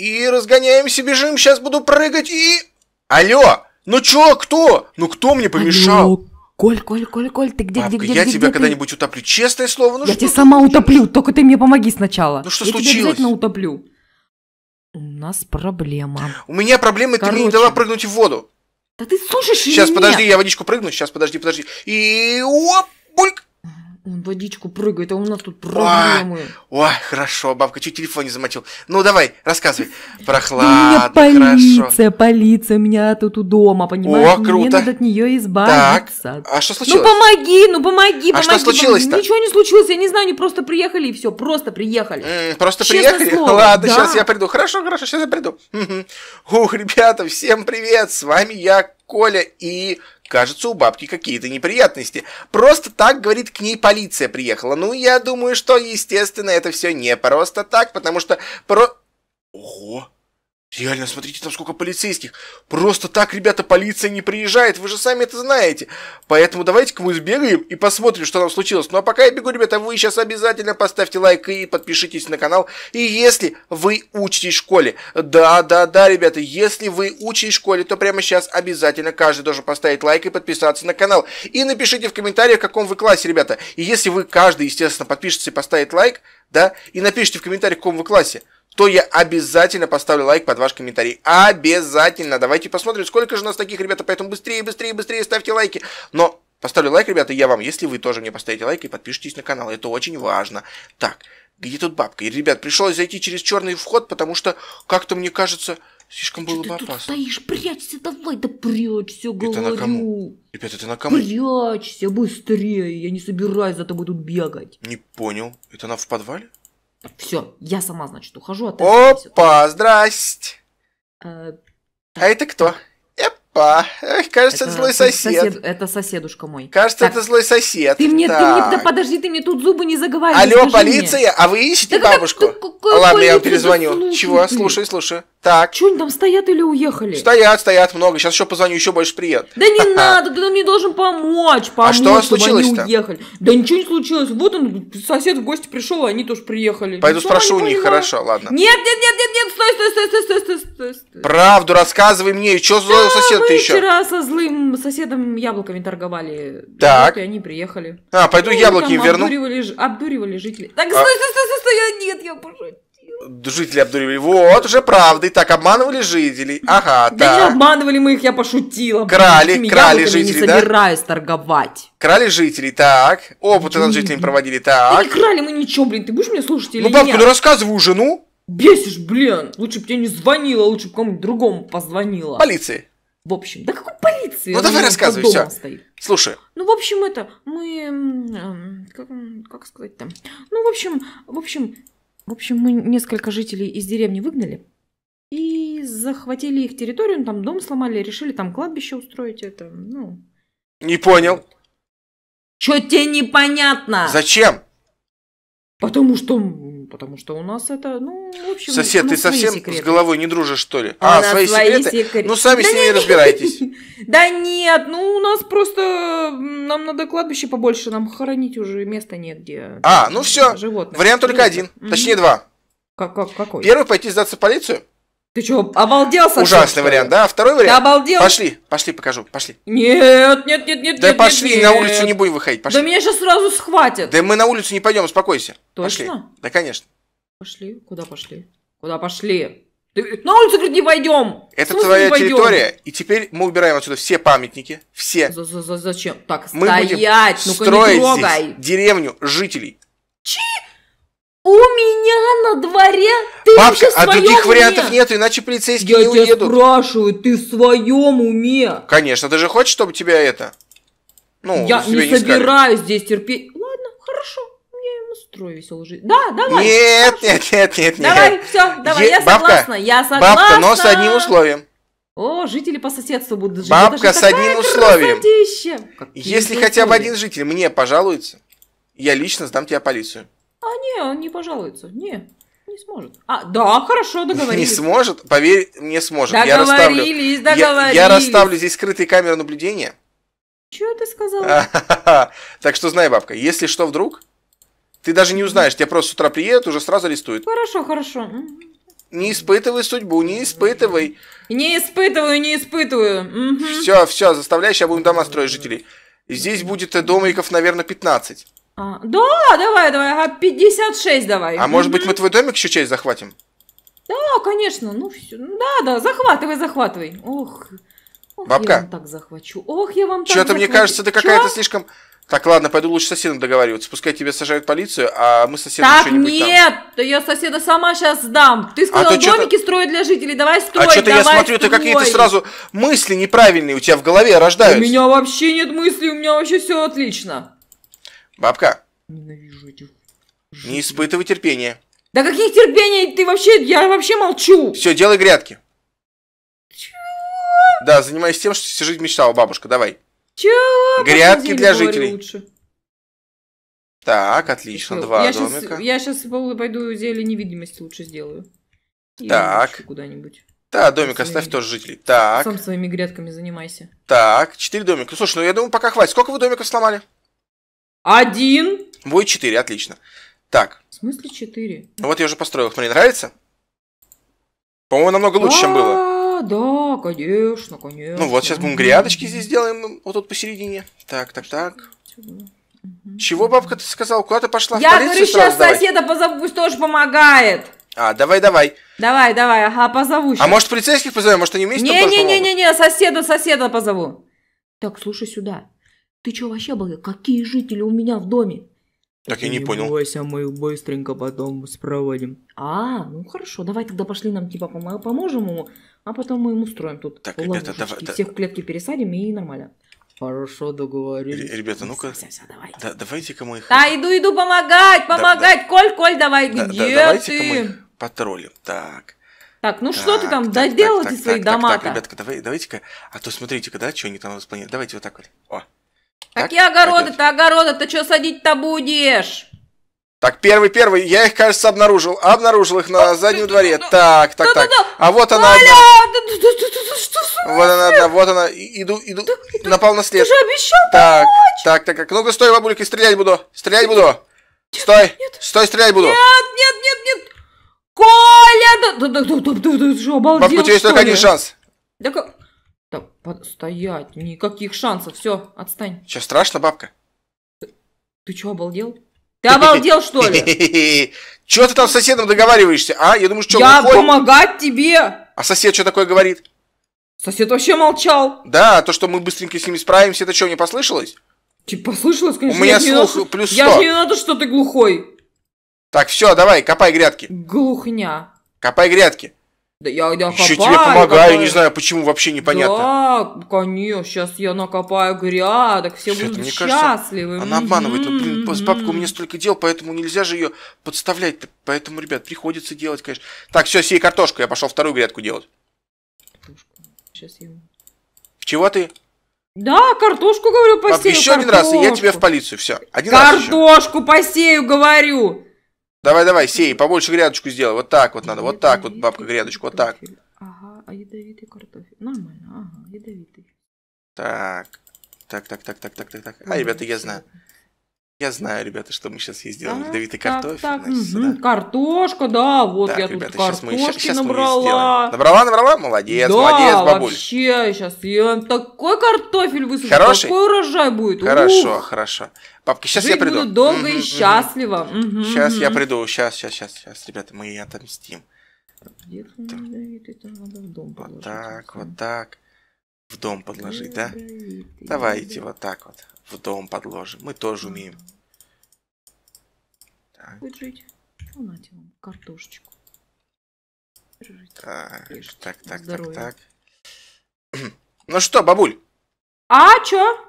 И разгоняемся, бежим, сейчас буду прыгать и... Алло! Ну чё, кто? Ну кто мне помешал? Алло. Коль, Коль, Коль, Коль, ты где, Папка, где, где, я где, тебя когда-нибудь утоплю, честное слово. Ну, я тебя сама утоплю, только ты мне помоги сначала. Ну что я случилось? Я тебя обязательно утоплю. У нас проблема. У меня проблема, Короче. ты мне не дала прыгнуть в воду. Да ты слушаешь Сейчас, подожди, я водичку прыгну, сейчас, подожди, подожди. И... Оп, бульк. Он водичку прыгает, а у нас тут проблемы. Ой, хорошо, бабка, чуть телефон не замочил. Ну, давай, рассказывай. Прохладно, да полиция, хорошо. полиция у меня тут у дома, понимаешь? О, круто. Мне надо от нее избавиться. Так, а что ну, случилось? Ну, помоги, ну, помоги, а помоги. А что случилось-то? Ничего не случилось, я не знаю, они просто приехали и все, просто приехали. м просто Честное приехали? Слово. Ладно, да. сейчас я приду. Хорошо, хорошо, сейчас я приду. Ух, ребята, всем привет, с вами я, Коля, и, кажется, у бабки какие-то неприятности. Просто так, говорит, к ней полиция приехала. Ну, я думаю, что, естественно, это все не просто так, потому что... Про... Ого! Реально, смотрите, там сколько полицейских. Просто так, ребята, полиция не приезжает, вы же сами это знаете. Поэтому давайте-ка мы сбегаем и посмотрим, что там случилось. Ну а пока я бегу, ребята, вы сейчас обязательно поставьте лайк и подпишитесь на канал. И если вы учитесь в школе, да-да-да, ребята, если вы учитесь в школе, то прямо сейчас обязательно каждый должен поставить лайк и подписаться на канал. И напишите в комментариях, в каком вы классе, ребята. И если вы каждый, естественно, подпишется и поставит лайк, да, и напишите в комментариях, в каком вы классе, то я обязательно поставлю лайк под ваш комментарий. Обязательно. Давайте посмотрим, сколько же у нас таких, ребята. Поэтому быстрее, быстрее, быстрее ставьте лайки. Но поставлю лайк, ребята, я вам, если вы тоже мне поставите лайк и подпишитесь на канал. Это очень важно. Так, где тут бабка? И, ребят, пришлось зайти через черный вход, потому что как-то, мне кажется, слишком было бы опасно. стоишь? Прячься, давай, да прячься, говорю. Это на это на кому? Прячься быстрее, я не собираюсь за тобой тут бегать. Не понял, это она в подвале? Все, я сама, значит, ухожу от а этого. Опа, здрасте. А, э, так. а это кто? Опа! Эх, кажется, это, это злой сосед. сосед. Это соседушка мой. Кажется, так. это злой сосед. Ты мне, так. ты мне, да подожди, ты мне тут зубы не заговаривай. Алло, полиция, мне. а вы ищете так, бабушку? Так, так, Ладно, я перезвоню. Слушай, Чего? Ты. Слушай, слушай. Так. Че они там стоят или уехали? Стоят, стоят много. Сейчас еще позвоню, еще больше приедут. Да не надо, ты мне должен помочь, помочь, а что случилось-то? уехали. Да ничего не случилось. Вот он, сосед в гости пришел, а они тоже приехали. Пойду спрошу у них, хорошо, ладно. Нет, нет, нет, нет, нет, стой, стой, стой, стой, стой, стой, стой. Правду рассказывай мне, что злой сосед? что ты еще? Мы вчера со злым соседом яблоками торговали. Так. И они приехали. А, пойду ну, яблоки им верну. Обдуривали, обдуривали жителей. Так, а... стой, стой, стой, стой, нет, я пошутила. Жители обдуривали. Вот, уже правда. И так обманывали жителей. Ага, да. Да не обманывали мы их, я пошутила. Крали, крали жителей, да? не собираюсь торговать. Крали жителей, так. Опыты над жителями проводили, так. Да крали мы ничего, блин. Ты будешь меня слушать или ну, бабка, нет? Ну, рассказывай уже, ну. Бесишь, блин. Лучше бы тебе не звонила, лучше бы кому-нибудь другому позвонила. Полиции. В общем, да какой полиции? Ну давай рассказывай, все. Стоит. Слушай. Ну, в общем, это, мы, эм, как, как сказать там, ну, в общем, в общем, в общем, мы несколько жителей из деревни выгнали и захватили их территорию, ну, там дом сломали, решили там кладбище устроить, это, ну... Не понял. Чё тебе непонятно? Зачем? Потому что потому что у нас это, ну, в общем... Сосед, ну, ты совсем секреты. с головой не дружишь, что ли? А, свои, свои секреты? секреты? Ну, сами да с ними нет, разбирайтесь. Да нет, ну, у нас просто... Нам надо кладбище побольше, нам хоронить уже места негде. А, ну все, вариант только один, точнее два. Как, какой? Первый пойти сдаться в полицию, ты что, обалдел совсем? Ужасный вариант, да? Второй вариант? Ты обалдел? Пошли, пошли, покажу, пошли. Нет, нет, нет, нет, Да нет, пошли, нет, на улицу не будем выходить, пошли. Да меня сейчас сразу схватят. Да мы на улицу не пойдем, успокойся. Точно? Пошли. Да, конечно. Пошли, куда пошли? Куда пошли? Ты, на улицу, говорит, не пойдем. Это твоя территория, и теперь мы убираем отсюда все памятники, все. За -за -за Зачем? Так, мы стоять, ну-ка не трогай. здесь деревню жителей. Чьи у меня на дворе ты Бабка, а других уме. вариантов нет, иначе полицейские Я не тебя спрашиваю, ты в своем уме? Конечно, ты же хочешь, чтобы тебя это... Ну, Я не, не собираюсь здесь терпеть. Ладно, хорошо строй веселую жизнь. Да, давай. Нет, нет, нет, нет, нет. Давай, все, давай, е- я согласна, бабка, я согласна. Бабка, но с одним условием. О, жители по соседству будут жить. Бабка с одним условием. Если хотя бы один житель мне пожалуется, я лично сдам тебя полицию. А не, он не пожалуется. Не, не сможет. А, да, хорошо, договорились. Не сможет, поверь, не сможет. Договорились, я расставлю, договорились. Я, я расставлю здесь скрытые камеры наблюдения. Чего ты сказал? Так что знай, бабка, если что вдруг, ты даже не узнаешь, тебя просто с утра приедут, уже сразу арестуют. Хорошо, хорошо. Не испытывай судьбу, не испытывай. Не испытываю, не испытываю. Все, все, заставляй, сейчас будем дома строить жителей. Здесь будет домиков, наверное, 15. А, да, давай, давай, ага, 56 давай. А может быть мы твой домик еще часть захватим? Да, конечно, ну все, ну да, да, захватывай, захватывай. Ох, ох Бабка. я вам так захвачу, ох, я вам так Что-то мне кажется, ты какая-то слишком... Так, ладно, пойду лучше с соседом договариваться. Пускай тебя сажают полицию, а мы соседу так, что-нибудь нет, там. я соседа сама сейчас сдам. Ты а сказал, а домики строят для жителей, давай строй, А что-то я смотрю, строй. ты какие-то сразу мысли неправильные у тебя в голове рождаются. У меня вообще нет мыслей, у меня вообще все отлично. Бабка. Ненавижу этих. Жизнь. Не испытывай терпения. Да каких терпений ты вообще? Я вообще молчу. Все, делай грядки. Чего? Да, занимайся тем, что всю жизнь мечтала бабушка. Давай. Чего? Грядки для жителей. Лучше. Так, отлично, Еще. два я домика. Сейчас, я сейчас пойду зелье невидимости лучше сделаю. И так. Куда-нибудь. Да, домик Сам оставь тоже жителей. Так. Сам своими грядками занимайся. Так, четыре домика. Ну, слушай, ну я думаю, пока хватит. Сколько вы домиков сломали? Один. Будет четыре, отлично. Так. В смысле четыре? Вот я уже построил мне нравится? По-моему, намного лучше, чем было. А, да, конечно, конечно. Ну вот, сейчас будем грядочки здесь сделаем, вот тут посередине. Так, так, так. Чего бабка ты сказал? Куда ты пошла? Я говорю, сейчас соседа позову, пусть тоже помогает. А, давай, давай. Давай, давай, ага, позову сейчас. А может полицейских позовем, может они вместе? Не-не-не-не, соседа, соседа позову. Так, слушай сюда. Ты чё вообще был? Какие жители у меня в доме? Так я не, не понял. Бойся, а мы их быстренько потом спроводим. А, ну хорошо, давай тогда пошли нам типа пом- поможем ему, а потом мы ему устроим тут. Так, ребята, давай. Всех в клетки пересадим и нормально. Хорошо договорились. ребята, ну-ка. Все, все, давайте. Да, давайте-ка мы их... А, иду, иду помогать, помогать. Да, Коль, Коль, давай, да, где да, давайте ты? давайте мы их Так. Так, ну так, что ты там, так, доделайте свои так, дома Так, так, ребятка, давай, давайте-ка, а то смотрите-ка, да, что они там распланировали. Давайте вот так вот. О. Так? Какие огороды-то, огороды-то, что садить-то будешь? Так, первый, первый, я их, кажется, обнаружил. Обнаружил их на заднем дворе. Так, так, так. А вот она одна. Вот она одна, вот она. Иду, иду. Напал на след. Ты же обещал Так, так, так, Ну-ка, стой, бабулька, стрелять буду. Стрелять буду. Стой, стой, стрелять буду. Нет, нет, нет, нет. Коля! Да, да, да, да, да, да, да, обалдел, Бабка, у тебя есть только один шанс. Да как? Так, стоять, никаких шансов, все, отстань. Че, страшно, бабка? Ты, ты че, обалдел? Ты обалдел, что ли? Че ты там с соседом договариваешься, а? Я думаю, что Я помогать тебе! А сосед что такое говорит? Сосед вообще молчал. Да, то, что мы быстренько с ними справимся, это что, не послышалось? Типа, послышалось, конечно. У меня слух плюс 100. Я же не надо, что ты глухой. Так, все, давай, копай грядки. Глухня. Копай грядки. Да я накопаю. Еще тебе помогаю, накопаю. не знаю, почему вообще непонятно. Да, конечно, сейчас я накопаю грядок, все Чё будут мне счастливы. Кажется, она обманывает. mm Блин, с бабкой у меня столько дел, поэтому нельзя же ее подставлять. Поэтому, ребят, приходится делать, конечно. Так, все, сей картошку, я пошел вторую грядку делать. Картошку. Сейчас я... Чего ты? Да, картошку, говорю, посею. еще картошку. один раз, и я тебе в полицию, все. Один картошку раз еще. посею, говорю. Давай, давай, сей, побольше грядочку сделай. Вот так вот надо, вот так вот, бабка, грядочку, вот так. Ага, а ядовитый картофель. Нормально, ага, ядовитый. Так. Так, так, так, так, так, так, так. А, ребята, я знаю. Я знаю, ребята, что мы сейчас ей сделаем. Так, Давид и картофель. Так, так. Картошка, да, вот так, я ребята, тут картошки сейчас мы, сейчас набрала. Мы набрала, набрала, молодец, да, молодец, бабуль. вообще, сейчас я такой картофель высушу, Хороший? такой урожай будет. Хорошо, Ух. хорошо. Папка, сейчас Жить я приду. буду долго mm и счастливо. Mm-hmm. Сейчас mm я приду, сейчас, сейчас, сейчас, сейчас, ребята, мы ей отомстим. Где там Давид, это надо в дом положить. Вот так, вот так. В дом подложить, да? Давайте вот так вот в дом подложим. Мы тоже умеем. Так. Будет жить. Ну, на тебе картошечку. Так, так, так, так, так. Ну что, бабуль? А, чё?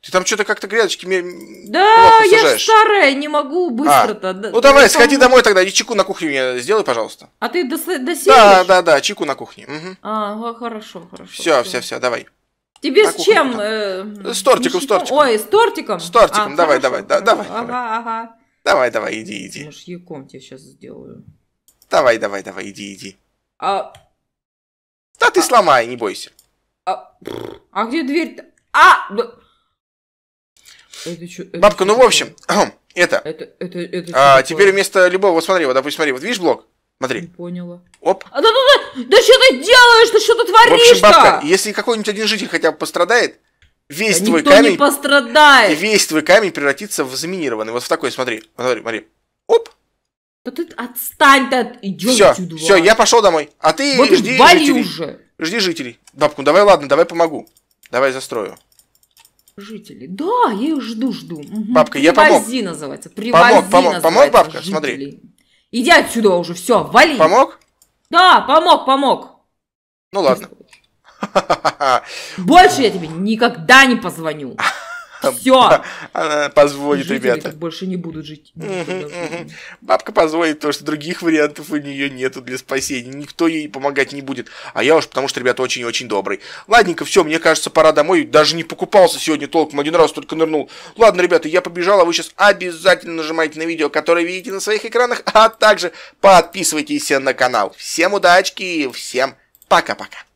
Ты там что-то как-то грядочки мне Да, я же старая, не могу а, быстро-то. А. Ну давай, сходи домой тогда, и чеку на кухне мне сделай, пожалуйста. А ты до доселишь? Да, да, да, чеку на кухне. Угу. А, хорошо, хорошо. Все, все, все, давай. Тебе так, с чем? Э, с тортиком, с тортиком. Ой, с тортиком? С тортиком, а, давай, хорошо, давай, да, давай. Ага, ага. Давай, давай, иди, иди. Может Мышьяком тебе сейчас сделаю. Давай, давай, давай, иди, иди. А... Да ты а... сломай, не бойся. А, а где дверь-то? А! Это чё, это Бабка, чё ну в общем, это... Это, это, это а, теперь вместо любого, вот смотри, вот, допустим, смотри, вот видишь блок? Смотри. Не поняла. Оп. А, да, да, да, да что ты делаешь? Ты что ты творишь В общем, бабка, если какой-нибудь один житель хотя бы пострадает, весь да твой никто камень... не пострадает. Весь твой камень превратится в заминированный. Вот в такой, смотри. Смотри, смотри. Оп. Да ты отстань ты от... все, отсюда. Все, я пошел домой. А ты вот жди жителей. Уже. Жди жителей. Бабку, давай, ладно, давай помогу. Давай застрою. Жители. Да, я их жду, жду. Угу. Бабка, я помог. Привози называется. Привози помог, помог, называется. помог, бабка, жителей. смотри. Иди отсюда уже, все, вали. Помог? Да, помог, помог. Ну ладно. Больше я тебе никогда не позвоню. Все. Она позволит, ребята. больше не будут жить. Бабка позволит, потому что других вариантов у нее нету для спасения. Никто ей помогать не будет. А я уж потому что, ребята, очень-очень добрый. Ладненько, все, мне кажется, пора домой. Даже не покупался сегодня толком, один раз только нырнул. Ладно, ребята, я побежал, а вы сейчас обязательно нажимайте на видео, которое видите на своих экранах, а также подписывайтесь на канал. Всем удачки, и всем пока-пока.